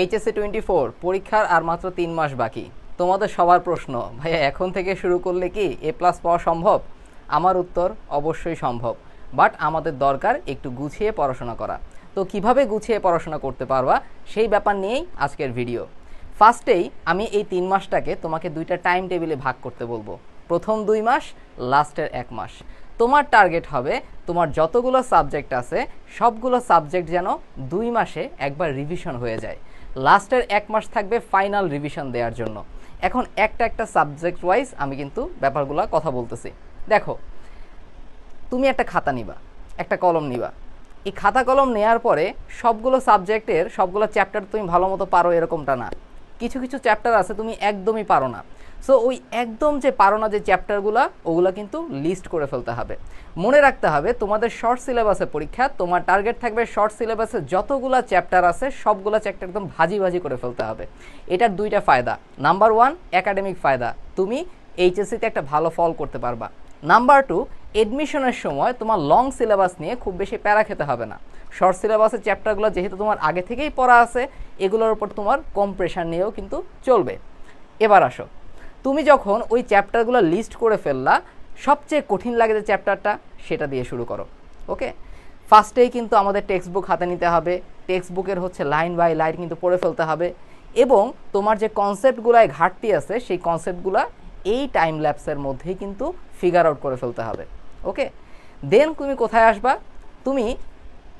HSA twenty four পরীক্ষার আর মাত্র তিন মাস বাকি তোমাদের সবার প্রশ্ন ভাইয়া এখন থেকে শুরু করলে কি এ প্লাস পাওয়া সম্ভব আমার উত্তর অবশ্যই সম্ভব বাট আমাদের দরকার একটু গুছিয়ে পড়াশোনা করা তো কিভাবে গুছিয়ে পড়াশোনা করতে পারবা সেই ব্যাপার নিয়েই আজকের ভিডিও ফার্স্টেই আমি এই তিন মাসটাকে তোমাকে দুইটা টাইম টেবিলে ভাগ করতে বলবো প্রথম দুই মাস লাস্টের এক মাস তোমার টার্গেট হবে তোমার যতগুলো সাবজেক্ট আছে সবগুলো সাবজেক্ট যেন দুই মাসে একবার রিভিশন হয়ে যায় লাস্টের এক মাস থাকবে ফাইনাল রিভিশন দেওয়ার জন্য এখন একটা একটা সাবজেক্ট ওয়াইজ আমি কিন্তু ব্যাপারগুলো কথা বলতেছি দেখো তুমি একটা খাতা নিবা একটা কলম নিবা এই খাতা কলম নেয়ার পরে সবগুলো সাবজেক্টের সবগুলো চ্যাপ্টার তুমি ভালো মতো পারো এরকমটা না কিছু কিছু চ্যাপ্টার আছে তুমি একদমই পারো না সো ওই একদম যে পারো না যে চ্যাপ্টারগুলো ওগুলো কিন্তু লিস্ট করে ফেলতে হবে মনে রাখতে হবে তোমাদের শর্ট সিলেবাসের পরীক্ষা তোমার টার্গেট থাকবে শর্ট সিলেবাসে যতগুলো চ্যাপ্টার আছে সবগুলো চ্যাপ্টার একদম ভাজি ভাজি করে ফেলতে হবে এটার দুইটা ফায়দা নাম্বার ওয়ান একাডেমিক ফায়দা তুমি এইচএসসিতে একটা ভালো ফল করতে পারবা নাম্বার টু এডমিশনের সময় তোমার লং সিলেবাস নিয়ে খুব বেশি প্যারা খেতে হবে না শর্ট সিলেবাসের চ্যাপ্টারগুলো যেহেতু তোমার আগে থেকেই পড়া আছে এগুলোর উপর তোমার কম প্রেশার নিয়েও কিন্তু চলবে এবার আসো তুমি যখন ওই চ্যাপ্টারগুলো লিস্ট করে ফেললা সবচেয়ে কঠিন লাগে যে চ্যাপ্টারটা সেটা দিয়ে শুরু করো ওকে ফার্স্টেই কিন্তু আমাদের টেক্সট বুক হাতে নিতে হবে টেক্সট বুকের হচ্ছে লাইন বাই লাইন কিন্তু পড়ে ফেলতে হবে এবং তোমার যে কনসেপ্টগুলায় ঘাটতি আছে সেই কনসেপ্টগুলা এই টাইম ল্যাপসের মধ্যেই কিন্তু ফিগার আউট করে ফেলতে হবে ওকে দেন তুমি কোথায় আসবা তুমি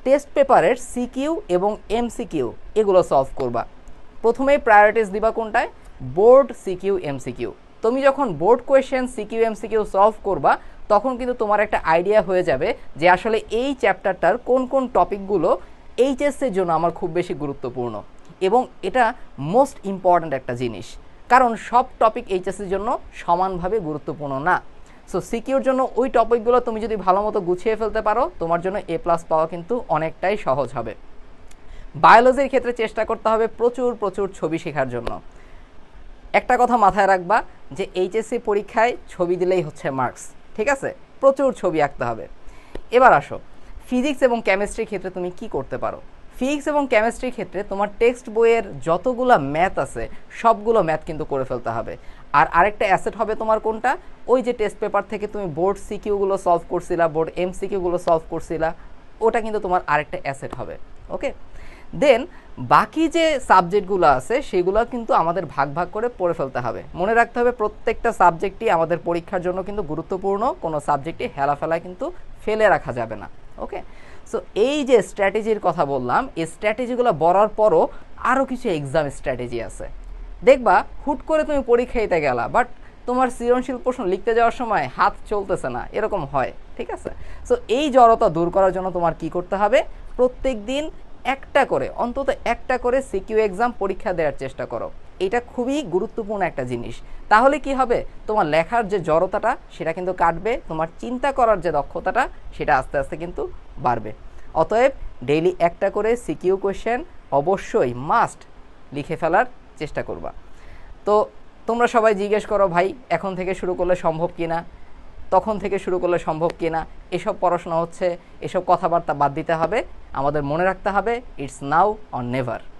টেস্ট পেপারের সিকিউ এবং এমসিকিউ এগুলো সলভ করবা প্রথমেই প্রায়োরিটিস দিবা কোনটায় বোর্ড সিকিউ এমসিকিউ তুমি যখন board question CQ MCQ solve করবা তখন কিন্তু তোমার একটা আইডিয়া হয়ে যাবে যে আসলে এই চ্যাপ্টারটার কোন কোন টপিকগুলো এইচএসের জন্য আমার খুব বেশি গুরুত্বপূর্ণ এবং এটা মোস্ট ইম্পর্ট্যান্ট একটা জিনিস কারণ সব টপিক এইচএসের জন্য সমানভাবে গুরুত্বপূর্ণ না সো সিকিউর জন্য ওই টপিকগুলো তুমি যদি ভালো মতো গুছিয়ে ফেলতে পারো তোমার জন্য এ প্লাস পাওয়া কিন্তু অনেকটাই সহজ হবে বায়োলজির ক্ষেত্রে চেষ্টা করতে হবে প্রচুর প্রচুর ছবি শেখার জন্য একটা কথা মাথায় রাখবা যে এইচএসসি পরীক্ষায় ছবি দিলেই হচ্ছে মার্কস ঠিক আছে প্রচুর ছবি আঁকতে হবে এবার আসো ফিজিক্স এবং কেমিস্ট্রির ক্ষেত্রে তুমি কি করতে পারো ফিজিক্স এবং কেমিস্ট্রির ক্ষেত্রে তোমার টেক্সট বইয়ের যতগুলো ম্যাথ আছে সবগুলো ম্যাথ কিন্তু করে ফেলতে হবে আর আরেকটা অ্যাসেট হবে তোমার কোনটা ওই যে টেস্ট পেপার থেকে তুমি বোর্ড সিকিউগুলো সলভ করছিলা বোর্ড এম সিকিউগুলো সলভ করছিলা ওটা কিন্তু তোমার আরেকটা অ্যাসেট হবে ওকে দেন বাকি যে সাবজেক্টগুলো আছে সেগুলো কিন্তু আমাদের ভাগ ভাগ করে পড়ে ফেলতে হবে মনে রাখতে হবে প্রত্যেকটা সাবজেক্টই আমাদের পরীক্ষার জন্য কিন্তু গুরুত্বপূর্ণ কোনো সাবজেক্টই হেলাফেলা কিন্তু ফেলে রাখা যাবে না ওকে সো এই যে স্ট্র্যাটেজির কথা বললাম এই স্ট্র্যাটেজিগুলো বলার পরও আরও কিছু এক্সাম স্ট্র্যাটেজি আছে দেখবা হুট করে তুমি পরীক্ষা দিতে গেলা বাট তোমার সৃজনশীল প্রশ্ন লিখতে যাওয়ার সময় হাত চলতেছে না এরকম হয় ঠিক আছে সো এই জড়তা দূর করার জন্য তোমার কি করতে হবে প্রত্যেক দিন একটা করে অন্তত একটা করে সিকিউ এক্সাম পরীক্ষা দেওয়ার চেষ্টা করো এটা খুবই গুরুত্বপূর্ণ একটা জিনিস তাহলে কি হবে তোমার লেখার যে জড়তাটা সেটা কিন্তু কাটবে তোমার চিন্তা করার যে দক্ষতাটা সেটা আস্তে আস্তে কিন্তু বাড়বে অতএব ডেইলি একটা করে সিকিউ কোয়েশ্চেন অবশ্যই মাস্ট লিখে ফেলার চেষ্টা করবা তো তোমরা সবাই জিজ্ঞেস করো ভাই এখন থেকে শুরু করলে সম্ভব কি না তখন থেকে শুরু করলে সম্ভব কি না এসব পড়াশোনা হচ্ছে এসব কথাবার্তা বাদ দিতে হবে আমাদের মনে রাখতে হবে ইটস নাও অর নেভার